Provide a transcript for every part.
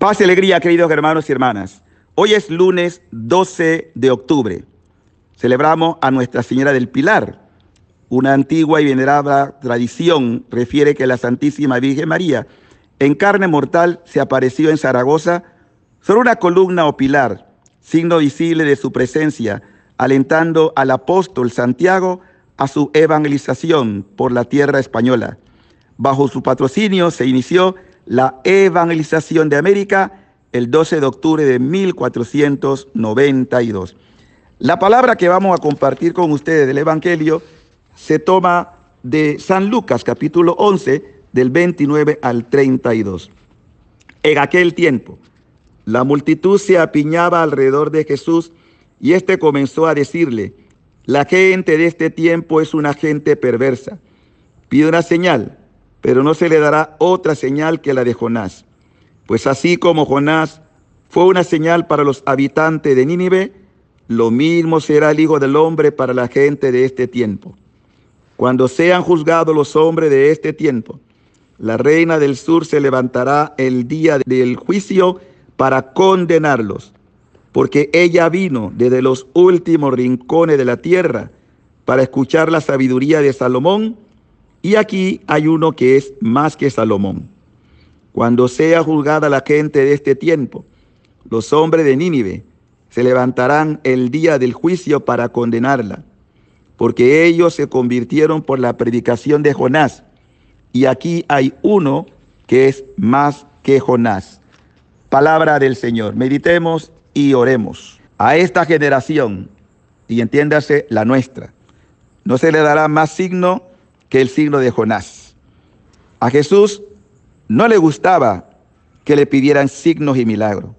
Paz y alegría, queridos hermanos y hermanas. Hoy es lunes 12 de octubre. Celebramos a Nuestra Señora del Pilar. Una antigua y venerada tradición refiere que la Santísima Virgen María, en carne mortal, se apareció en Zaragoza sobre una columna o pilar, signo visible de su presencia, alentando al apóstol Santiago a su evangelización por la tierra española. Bajo su patrocinio se inició la evangelización de América el 12 de octubre de 1492. La palabra que vamos a compartir con ustedes del Evangelio se toma de San Lucas capítulo 11 del 29 al 32. En aquel tiempo, la multitud se apiñaba alrededor de Jesús y éste comenzó a decirle, la gente de este tiempo es una gente perversa. Pide una señal pero no se le dará otra señal que la de Jonás. Pues así como Jonás fue una señal para los habitantes de Nínive, lo mismo será el Hijo del Hombre para la gente de este tiempo. Cuando sean juzgados los hombres de este tiempo, la reina del sur se levantará el día del juicio para condenarlos, porque ella vino desde los últimos rincones de la tierra para escuchar la sabiduría de Salomón y aquí hay uno que es más que Salomón. Cuando sea juzgada la gente de este tiempo, los hombres de Nínive se levantarán el día del juicio para condenarla, porque ellos se convirtieron por la predicación de Jonás. Y aquí hay uno que es más que Jonás. Palabra del Señor. Meditemos y oremos. A esta generación, y entiéndase la nuestra, no se le dará más signo que el signo de Jonás. A Jesús no le gustaba que le pidieran signos y milagros.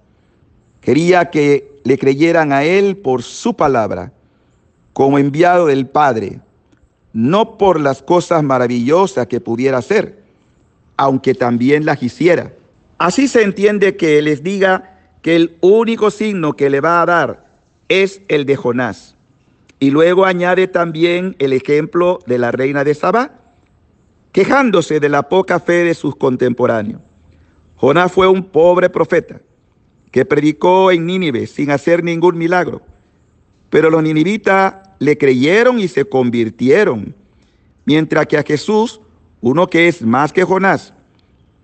Quería que le creyeran a él por su palabra, como enviado del Padre, no por las cosas maravillosas que pudiera hacer, aunque también las hiciera. Así se entiende que les diga que el único signo que le va a dar es el de Jonás. Y luego añade también el ejemplo de la reina de Sabá, quejándose de la poca fe de sus contemporáneos. Jonás fue un pobre profeta que predicó en Nínive sin hacer ningún milagro, pero los ninivitas le creyeron y se convirtieron, mientras que a Jesús, uno que es más que Jonás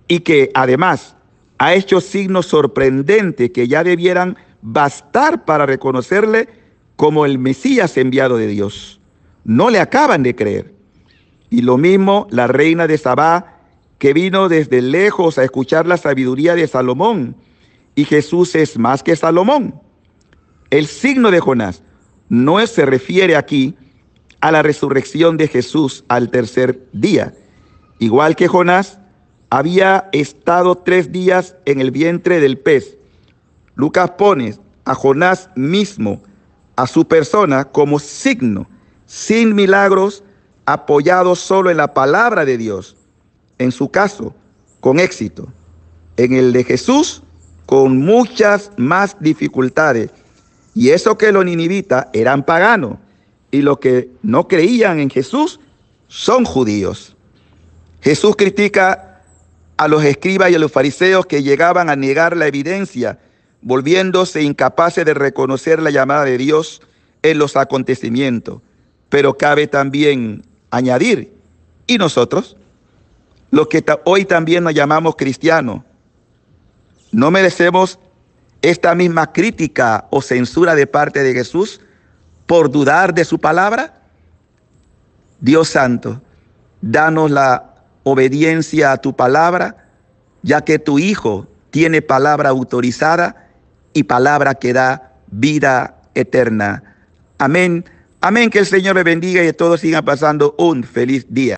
y que además ha hecho signos sorprendentes que ya debieran bastar para reconocerle, como el Mesías enviado de Dios. No le acaban de creer. Y lo mismo la reina de Sabá, que vino desde lejos a escuchar la sabiduría de Salomón. Y Jesús es más que Salomón. El signo de Jonás no se refiere aquí a la resurrección de Jesús al tercer día. Igual que Jonás, había estado tres días en el vientre del pez. Lucas pone a Jonás mismo a su persona como signo, sin milagros, apoyado solo en la palabra de Dios. En su caso, con éxito. En el de Jesús, con muchas más dificultades. Y eso que los ninivitas eran paganos y los que no creían en Jesús son judíos. Jesús critica a los escribas y a los fariseos que llegaban a negar la evidencia volviéndose incapaces de reconocer la llamada de Dios en los acontecimientos. Pero cabe también añadir, ¿y nosotros? Los que hoy también nos llamamos cristianos, ¿no merecemos esta misma crítica o censura de parte de Jesús por dudar de su palabra? Dios Santo, danos la obediencia a tu palabra, ya que tu Hijo tiene palabra autorizada y palabra que da vida eterna. Amén. Amén. Que el Señor le bendiga y todos sigan pasando un feliz día.